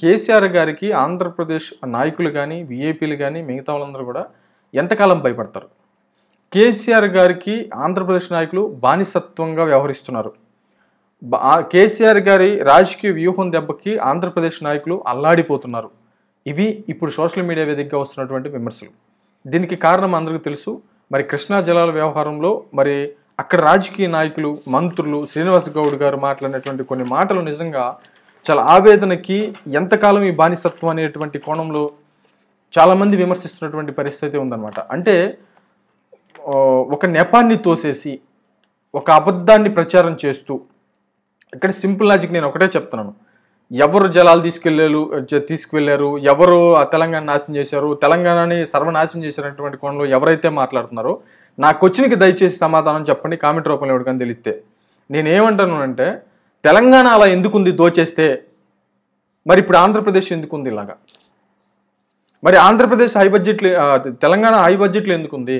కేసీఆర్ గారికి ఆంధ్రప్రదేశ్ నాయకులు కానీ విఏపీలు కానీ మిగతా వాళ్ళందరూ కూడా ఎంతకాలం భయపడతారు కేసీఆర్ గారికి ఆంధ్రప్రదేశ్ నాయకులు బానిసత్వంగా వ్యవహరిస్తున్నారు కేసీఆర్ గారి రాజకీయ వ్యూహం దెబ్బకి ఆంధ్రప్రదేశ్ నాయకులు అల్లాడిపోతున్నారు ఇవి ఇప్పుడు సోషల్ మీడియా వేదికగా వస్తున్నటువంటి విమర్శలు దీనికి కారణం అందరికీ తెలుసు మరి కృష్ణా జలాల వ్యవహారంలో మరి అక్కడ రాజకీయ నాయకులు మంత్రులు శ్రీనివాస్ గౌడ్ గారు మాట్లాడినటువంటి కొన్ని మాటలు నిజంగా చాలా ఆవేదనకి ఎంతకాలం ఈ బానిసత్వం అనేటువంటి కోణంలో చాలామంది విమర్శిస్తున్నటువంటి పరిస్థితి ఉందన్నమాట అంటే ఒక నెపాన్ని తోసేసి ఒక అబద్ధాన్ని ప్రచారం చేస్తూ ఇక్కడ సింపుల్ లాజిక్ నేను ఒకటే చెప్తున్నాను ఎవరు జలాలు తీసుకెళ్ళారు తీసుకువెళ్ళారు ఎవరు ఆ తెలంగాణ నాశనం చేశారు తెలంగాణని సర్వనాశనం చేశారనేటువంటి కోణంలో ఎవరైతే మాట్లాడుతున్నారో నా క్వశ్చన్కి దయచేసి సమాధానం చెప్పండి కామెంట్ రూపంలో ఎవరికైనా తెలిస్తే నేనేమంటాను అంటే తెలంగాణ అలా ఎందుకుంది దోచేస్తే మరి ఇప్పుడు ఆంధ్రప్రదేశ్ ఎందుకుంది ఇలాగా మరి ఆంధ్రప్రదేశ్ హై బడ్జెట్లు తెలంగాణ హై బడ్జెట్లు ఎందుకుంది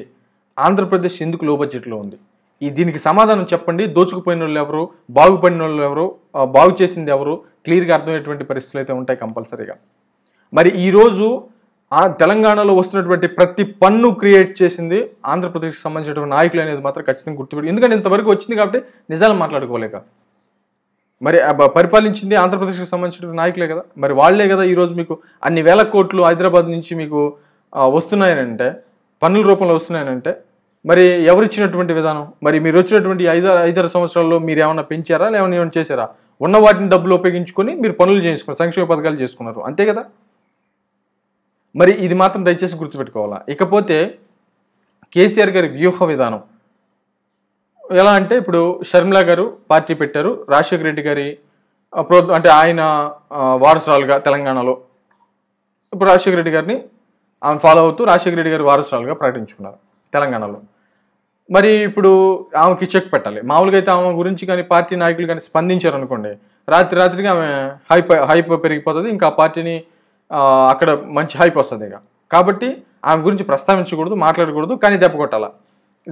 ఆంధ్రప్రదేశ్ ఎందుకు లో బడ్జెట్లో ఉంది ఈ దీనికి సమాధానం చెప్పండి దోచుకుపోయిన వాళ్ళు ఎవరు బాగుపడిన వాళ్ళు ఎవరు బాగు చేసింది ఎవరు క్లియర్గా అర్థమయ్యేటువంటి పరిస్థితులు అయితే ఉంటాయి కంపల్సరీగా మరి ఈరోజు ఆ తెలంగాణలో వస్తున్నటువంటి ప్రతి పన్ను క్రియేట్ చేసింది ఆంధ్రప్రదేశ్కి సంబంధించినటువంటి నాయకులు అనేది మాత్రం ఖచ్చితంగా గుర్తుపెట్టి ఎందుకంటే ఇంతవరకు వచ్చింది కాబట్టి నిజాలు మాట్లాడుకోలేక మరి పరిపాలించింది ఆంధ్రప్రదేశ్కి సంబంధించిన నాయకులే కదా మరి వాళ్లే కదా ఈరోజు మీకు అన్ని వేల కోట్లు హైదరాబాద్ నుంచి మీకు వస్తున్నాయనంటే పన్నుల రూపంలో వస్తున్నాయనంటే మరి ఎవరిచ్చినటువంటి విధానం మరి మీరు వచ్చినటువంటి ఐదారు ఐదారు సంవత్సరాల్లో మీరు ఏమైనా పెంచారా లేవన్నా ఏమైనా చేశారా ఉన్న వాటిని డబ్బులు ఉపయోగించుకొని మీరు పనులు చేసుకున్నారు సంక్షేమ పథకాలు చేసుకున్నారు అంతే కదా మరి ఇది మాత్రం దయచేసి గుర్తుపెట్టుకోవాలా ఇకపోతే కేసీఆర్ గారి వ్యూహ విధానం ఎలా అంటే ఇప్పుడు షర్మిలా గారు పార్టీ పెట్టారు రాజశేఖర రెడ్డి గారి ప్రో అంటే ఆయన వారసురాలుగా తెలంగాణలో ఇప్పుడు రాజశేఖర రెడ్డి గారిని ఆమె ఫాలో అవుతూ రాజశేఖర రెడ్డి గారి వారసురాలుగా ప్రకటించుకున్నారు తెలంగాణలో మరి ఇప్పుడు ఆమెకి చెక్ పెట్టాలి మామూలుగా అయితే ఆమె గురించి కానీ పార్టీ నాయకులు కానీ స్పందించారు అనుకోండి రాత్రి రాత్రికి ఆమె హైప్ హైప్ పెరిగిపోతుంది ఇంకా పార్టీని అక్కడ మంచి హైప్ వస్తుంది ఇక కాబట్టి ఆమె గురించి ప్రస్తావించకూడదు మాట్లాడకూడదు కానీ దెబ్బ కొట్టాలా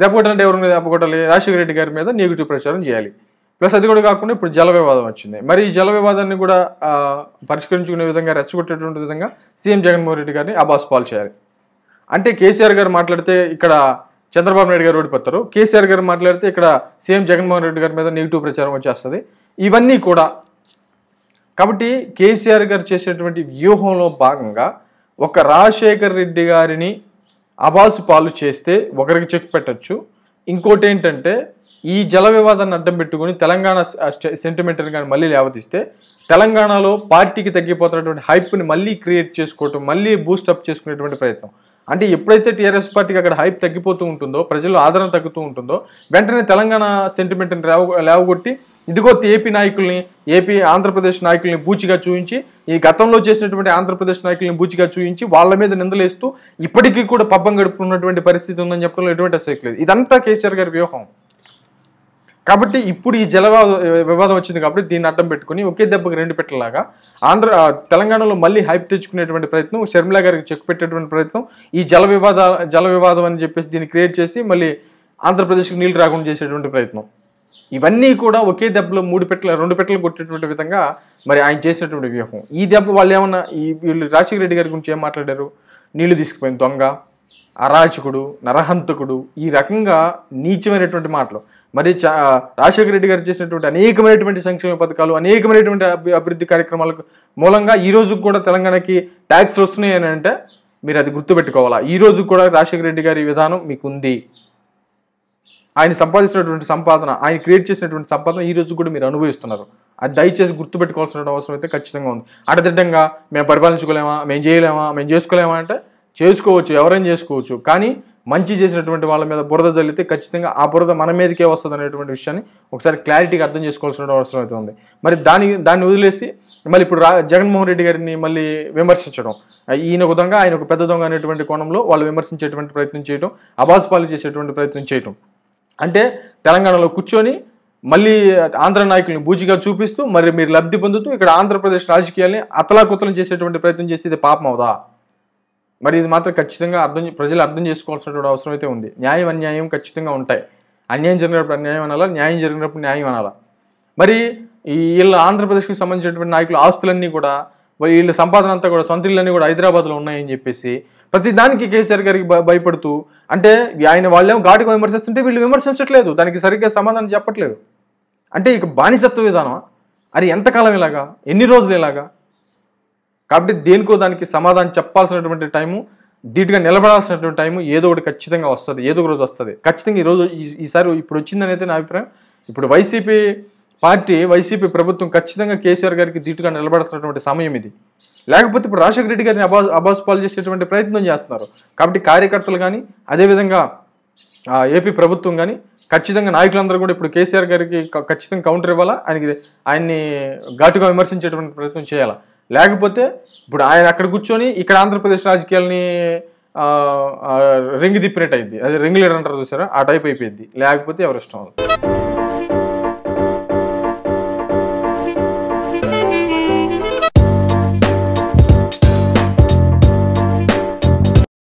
దెబ్బకొట్టాలంటే ఎవరి మీద దెబ్బకొట్టాలి రాజశేఖర రెడ్డి గారి మీద నెగిటివ్ ప్రచారం చేయాలి ప్లస్ అది కూడా కాకుండా ఇప్పుడు జల వివాదం వచ్చింది మరి ఈ జల వివాదాన్ని కూడా పరిష్కరించుకునే విధంగా రెచ్చగొట్టేటువంటి విధంగా సీఎం జగన్మోహన్ రెడ్డి గారిని అబాస్ పాల్ చేయాలి అంటే కేసీఆర్ గారు మాట్లాడితే ఇక్కడ చంద్రబాబు నాయుడు గారు ఓడిపోతారు కేసీఆర్ గారు మాట్లాడితే ఇక్కడ సీఎం జగన్మోహన్ రెడ్డి గారి మీద నెగిటివ్ ప్రచారం వచ్చేస్తుంది ఇవన్నీ కూడా కాబట్టి కేసీఆర్ గారు చేసేటువంటి వ్యూహంలో భాగంగా ఒక రాజశేఖర్ రెడ్డి గారిని అబాసు పాలు చేస్తే ఒకరికి చెక్ పెట్టచ్చు ఇంకోటి ఏంటంటే ఈ జల వివాదాన్ని అడ్డం పెట్టుకుని తెలంగాణ సెంటిమెంటల్ కానీ మళ్ళీ లేవతిస్తే తెలంగాణలో పార్టీకి తగ్గిపోతున్నటువంటి హైప్ని మళ్ళీ క్రియేట్ చేసుకోవటం మళ్ళీ బూస్టప్ చేసుకునేటువంటి ప్రయత్నం అంటే ఎప్పుడైతే టీఆర్ఎస్ పార్టీకి అక్కడ హైప్ తగ్గిపోతూ ఉంటుందో ప్రజలు ఆదరణ తగ్గుతూ ఉంటుందో వెంటనే తెలంగాణ సెంటిమెంట్ని లేవగొట్టి ఇదిగో ఏపీ నాయకుల్ని ఏపీ ఆంధ్రప్రదేశ్ నాయకుల్ని బూచిగా చూపించి ఈ గతంలో చేసినటువంటి ఆంధ్రప్రదేశ్ నాయకుల్ని బూచిగా చూపించి వాళ్ళ మీద నిందలేస్తూ ఇప్పటికీ కూడా పబ్బం గడుపుకున్నటువంటి పరిస్థితి ఉందని చెప్పడంలో ఎటువంటి అసలు లేదు ఇదంతా కేసీఆర్ గారి వ్యూహం కాబట్టి ఇప్పుడు ఈ జల వివాదం వచ్చింది కాబట్టి దీన్ని అడ్డం పెట్టుకుని ఒకే దెబ్బకి రెండు పెట్టలాగా ఆంధ్ర తెలంగాణలో మళ్ళీ హైప్ తెచ్చుకునేటువంటి ప్రయత్నం షర్మిలా గారికి చెక్ పెట్టేటువంటి ప్రయత్నం ఈ జల వివాద జల వివాదం అని చెప్పేసి దీన్ని క్రియేట్ చేసి మళ్ళీ ఆంధ్రప్రదేశ్కి నీళ్లు రాకుండా చేసేటువంటి ప్రయత్నం ఇవన్నీ కూడా ఒకే దెబ్బలో మూడు పెట్టల రెండు పెట్టలు కొట్టేటువంటి విధంగా మరి ఆయన చేసినటువంటి వ్యూహం ఈ దెబ్బ వాళ్ళు ఏమన్నా ఈ వీళ్ళు రాజశేఖర రెడ్డి గారి గురించి ఏం మాట్లాడారు నీళ్లు తీసుకుపోయిన దొంగ అరాచకుడు నరహంతకుడు ఈ రకంగా నీచమైనటువంటి మాటలు మరి రాజశేఖర రెడ్డి గారు చేసినటువంటి అనేకమైనటువంటి సంక్షేమ పథకాలు అనేకమైనటువంటి అభివృద్ధి కార్యక్రమాలకు మూలంగా ఈ రోజు కూడా తెలంగాణకి ట్యాక్స్ వస్తున్నాయి అని అంటే మీరు అది గుర్తుపెట్టుకోవాలా ఈ రోజు కూడా రాజశేఖర రెడ్డి గారి విధానం మీకు ఉంది ఆయన సంపాదించినటువంటి సంపాదన ఆయన క్రియేట్ చేసినటువంటి సంపాదన ఈ రోజు కూడా మీరు అనుభవిస్తున్నారు అది దయచేసి గుర్తుపెట్టుకోవాల్సిన అవసరం అయితే ఖచ్చితంగా ఉంది అడదిడ్డంగా మేము పరిపాలించుకోలేమా మేము చేయలేమా మేము చేసుకోలేమా అంటే చేసుకోవచ్చు ఎవరైనా చేసుకోవచ్చు కానీ మంచి చేసినటువంటి వాళ్ళ మీద బురద జల్లితే ఖచ్చితంగా ఆ బురద మన మీదకే వస్తుంది అనేటువంటి విషయాన్ని ఒకసారి క్లారిటీగా అర్థం చేసుకోవాల్సిన అవసరం అయితే ఉంది మరి దాని దాన్ని వదిలేసి మళ్ళీ ఇప్పుడు జగన్మోహన్ రెడ్డి గారిని మళ్ళీ విమర్శించడం ఈయన ఒక దొంగ ఆయన ఒక పెద్ద దొంగ అనేటువంటి కోణంలో వాళ్ళు విమర్శించేటువంటి ప్రయత్నం చేయడం పాలు చేసేటువంటి ప్రయత్నం చేయటం అంటే తెలంగాణలో కూర్చొని మళ్ళీ ఆంధ్ర నాయకులను బూజిగా చూపిస్తూ మరి మీరు లబ్ధి పొందుతూ ఇక్కడ ఆంధ్రప్రదేశ్ రాజకీయాల్ని అతలాకుతలం చేసేటువంటి ప్రయత్నం చేస్తే ఇది పాపం అవుదా మరి ఇది మాత్రం ఖచ్చితంగా అర్థం ప్రజలు అర్థం చేసుకోవాల్సినటువంటి అవసరం అయితే ఉంది న్యాయం అన్యాయం ఖచ్చితంగా ఉంటాయి అన్యాయం జరిగినప్పుడు అన్యాయం అనాలా న్యాయం జరిగినప్పుడు న్యాయం అనాలా మరి వీళ్ళ ఆంధ్రప్రదేశ్కి సంబంధించినటువంటి నాయకుల ఆస్తులన్నీ కూడా వీళ్ళ సంపాదన అంతా కూడా సొంతలన్నీ కూడా హైదరాబాద్లో ఉన్నాయని చెప్పేసి ప్రతి దానికి కేసీఆర్ గారికి భయపడుతూ అంటే ఆయన వాళ్ళేం ఘాటుగా విమర్శిస్తుంటే వీళ్ళు విమర్శించట్లేదు దానికి సరిగ్గా సమాధానం చెప్పట్లేదు అంటే ఇక బానిసత్వ విధానం అది ఎంతకాలం ఇలాగా ఎన్ని రోజులు ఇలాగా కాబట్టి దేనికో దానికి సమాధానం చెప్పాల్సినటువంటి టైము డీట్గా నిలబడాల్సినటువంటి టైము ఏదో ఒకటి ఖచ్చితంగా వస్తుంది ఏదో ఒక రోజు వస్తుంది ఖచ్చితంగా ఈరోజు ఈసారి ఇప్పుడు వచ్చిందని అయితే నా అభిప్రాయం ఇప్పుడు వైసీపీ పార్టీ వైసీపీ ప్రభుత్వం ఖచ్చితంగా కేసీఆర్ గారికి దీటుగా నిలబడాల్సినటువంటి సమయం ఇది లేకపోతే ఇప్పుడు రాజశేఖర రెడ్డి గారిని అబా పాలు చేసేటువంటి ప్రయత్నం చేస్తున్నారు కాబట్టి కార్యకర్తలు కానీ అదేవిధంగా ఏపీ ప్రభుత్వం కానీ ఖచ్చితంగా నాయకులందరూ కూడా ఇప్పుడు కేసీఆర్ గారికి ఖచ్చితంగా కౌంటర్ ఇవ్వాలా ఆయనకి ఆయన్ని ఘాటుగా విమర్శించేటువంటి ప్రయత్నం చేయాలా లేకపోతే ఇప్పుడు ఆయన అక్కడ కూర్చొని ఇక్కడ ఆంధ్రప్రదేశ్ రాజకీయాలని రింగ్ దిప్పినట్టు అయింది అది రింగ్ లీడర్ అంటారు చూసారా ఆ టైప్ అయిపోయింది లేకపోతే ఎవరిష్టం